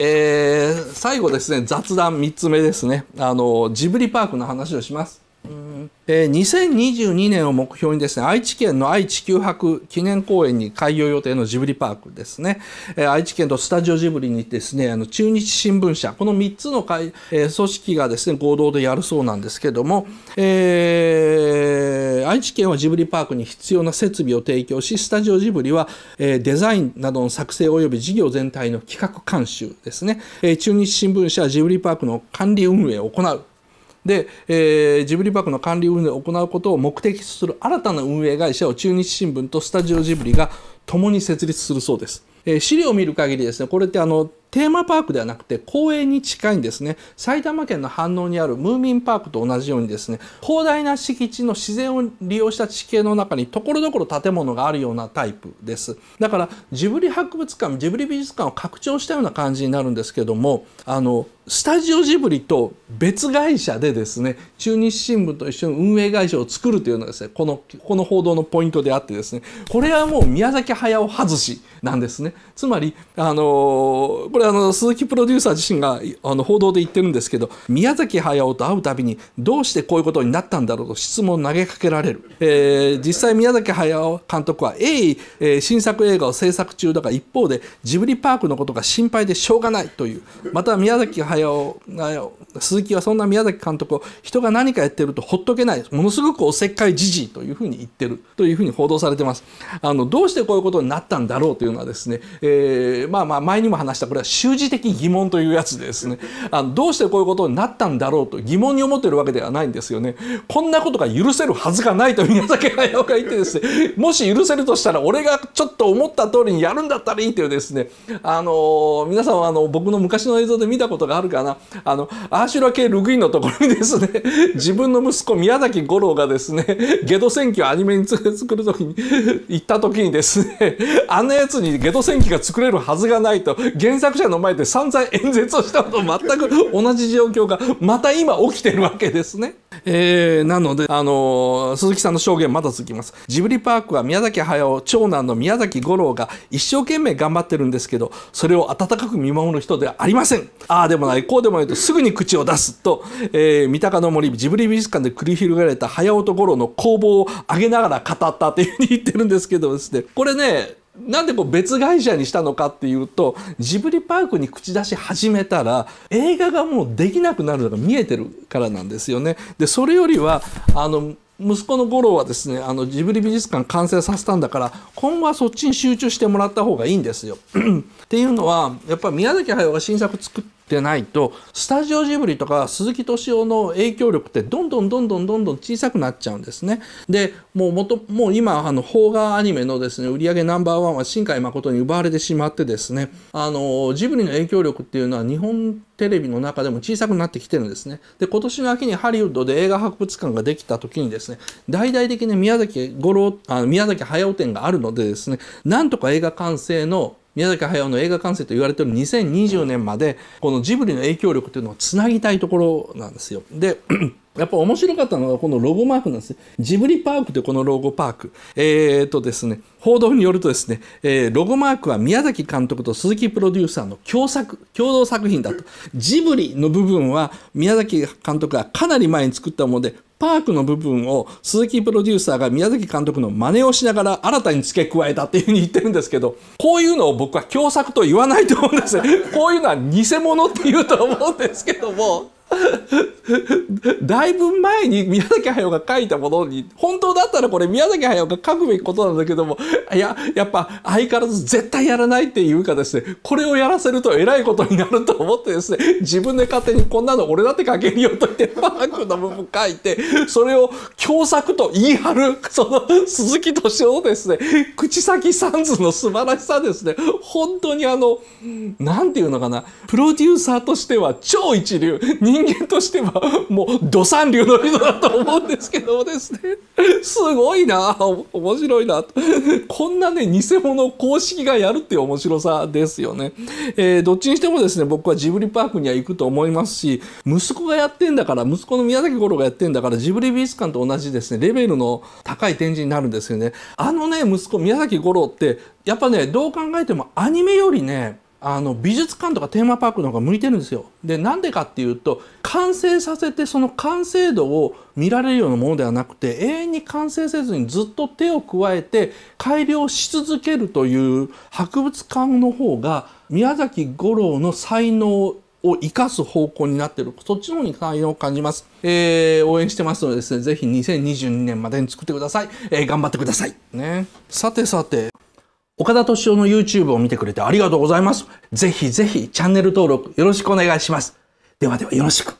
えー、最後ですね雑談3つ目ですねあのジブリパークの話をしますえー、2022年を目標にですね、愛知県の愛・地球博記念公園に開業予定のジブリパークですね、えー、愛知県とスタジオジブリにですね、あの中日新聞社、この3つの会、えー、組織がですね、合同でやるそうなんですけども、えー、愛知県はジブリパークに必要な設備を提供し、スタジオジブリは、えー、デザインなどの作成及び事業全体の企画監修ですね、えー、中日新聞社はジブリパークの管理運営を行うで、えー、ジブリパークの管理運営を行うことを目的とする新たな運営会社を中日新聞とスタジオジブリが共に設立するそうです。え資料を見る限りですね、これってあの、テーマパークではなくて公園に近いんですね。埼玉県の飯能にあるムーミンパークと同じようにですね、広大な敷地の自然を利用した地形の中にところどころ建物があるようなタイプです。だからジブリ博物館、ジブリ美術館を拡張したような感じになるんですけども、あの、スタジオジブリと別会社でですね、中日新聞と一緒に運営会社を作るというのがですね、この、この報道のポイントであってですね、これはもう宮崎駿外しなんですね。つまり、あのーこれあの鈴木プロデューサー自身があの報道で言ってるんですけど宮崎駿と会うたびにどうしてこういうことになったんだろうと質問を投げかけられる、えー、実際宮崎駿監督は鋭意、えー、新作映画を制作中だが一方でジブリパークのことが心配でしょうがないというまた宮崎駿鈴木はそんな宮崎監督を人が何かやってるとほっとけないものすごくおせっかいじじいというふうに言ってるというふうに報道されてますあのどうしてこういうことになったんだろうというのはですね、えー、まあまあ前にも話したこれは習字的疑問というやつですねあのどうしてこういうことになったんだろうと疑問に思ってるわけではないんですよねこんなことが許せるはずがないと宮崎駿が言ってですねもし許せるとしたら俺がちょっと思った通りにやるんだったらいいというですねあの皆さんはあの僕の昔の映像で見たことがあるかなあのアーシュラ系ルグインのところにですね自分の息子宮崎五郎がですねゲド戦記をアニメに作る時に行った時にですねあんなやつにゲド戦記が作れるはずがないと原作者の前で散々演説をしたのと全く同じ状況がまた今起きてるわけですね。えー、なので、あのー、鈴木さんの証言まだ続きます。ジブリパークは宮崎駿、長男の宮崎五郎が一生懸命頑張ってるんですけど、それを温かく見守る人ではありません。ああでもない、こうでもないとすぐに口を出すと、えー、三鷹の森、ジブリ美術館で繰り広げられた駿と五郎の攻防を上げながら語ったというふうに言ってるんですけどですね、これね、なんでも別会社にしたのかっていうとジブリパークに口出し始めたら映画がもうできなくなるのが見えてるからなんですよね。でそれよりはあの息子の五郎はですねあのジブリ美術館完成させたんだから今後はそっちに集中してもらった方がいいんですよ。っていうのはやっぱり宮崎駿が新作作ってないとスタジオジブリとか鈴木敏夫の影響力ってどんどんどんどんどんどん小さくなっちゃうんですね。でもう元もう今あの邦画アニメのですね売り上げナンバーワンは新海誠に奪われてしまってですねあのジブリの影響力っていうのは日本テレビの中でも小さくなってきてるんですね。で、今年の秋にハリウッドで映画博物館ができた時にですね、大々的に宮崎五郎、あ宮崎駿展があるのでですね、なんとか映画完成の宮崎駿の映画完成と言われてる2020年までこのジブリの影響力というのをつなぎたいところなんですよ。でやっぱ面白かったのはこのロゴマークなんですね。ジブリパークでこのロゴパーク。えー、とですね、報道によるとですね、えー、ロゴマークは宮崎監督と鈴木プロデューサーの共作、共同作品だと。ジブリの部分は宮崎監督がかなり前に作ったもので、パークの部分を鈴木プロデューサーが宮崎監督の真似をしながら新たに付け加えたっていうふうに言ってるんですけど、こういうのを僕は共作と言わないと思うんですよ。こういうのは偽物って言うと思うんですけども。だいぶ前に宮崎駿が書いたものに、本当だったらこれ宮崎駿が書くべきことなんだけども、いや、やっぱ相変わらず絶対やらないっていうかですね、これをやらせると偉いことになると思ってですね、自分で勝手にこんなの俺だって書けるよと言って、マークの部分書いて、それを共作と言い張る、その鈴木敏夫のですね、口先三図の素晴らしさですね、本当にあの、なんていうのかな、プロデューサーとしては超一流、人間としてはもう土産流の人だと思うんですけどもですねすごいな面白いなこんなね偽物公式がやるっていう面白さですよね、えー、どっちにしてもですね僕はジブリパークには行くと思いますし息子がやってんだから息子の宮崎五郎がやってんだからジブリ美術館と同じですねレベルの高い展示になるんですよねあのね息子宮崎五郎ってやっぱねどう考えてもアニメよりねあの美術館とかテーマパークの方が向いてるんですよ。でなんでかっていうと完成させてその完成度を見られるようなものではなくて永遠に完成せずにずっと手を加えて改良し続けるという博物館の方が宮崎五郎の才能を生かす方向になってるそっちの方に才能を感じます、えー、応援してますのでですね是非2022年までに作ってください、えー、頑張ってくださいねさてさて岡田敏夫の YouTube を見てくれてありがとうございます。ぜひぜひチャンネル登録よろしくお願いします。ではではよろしく。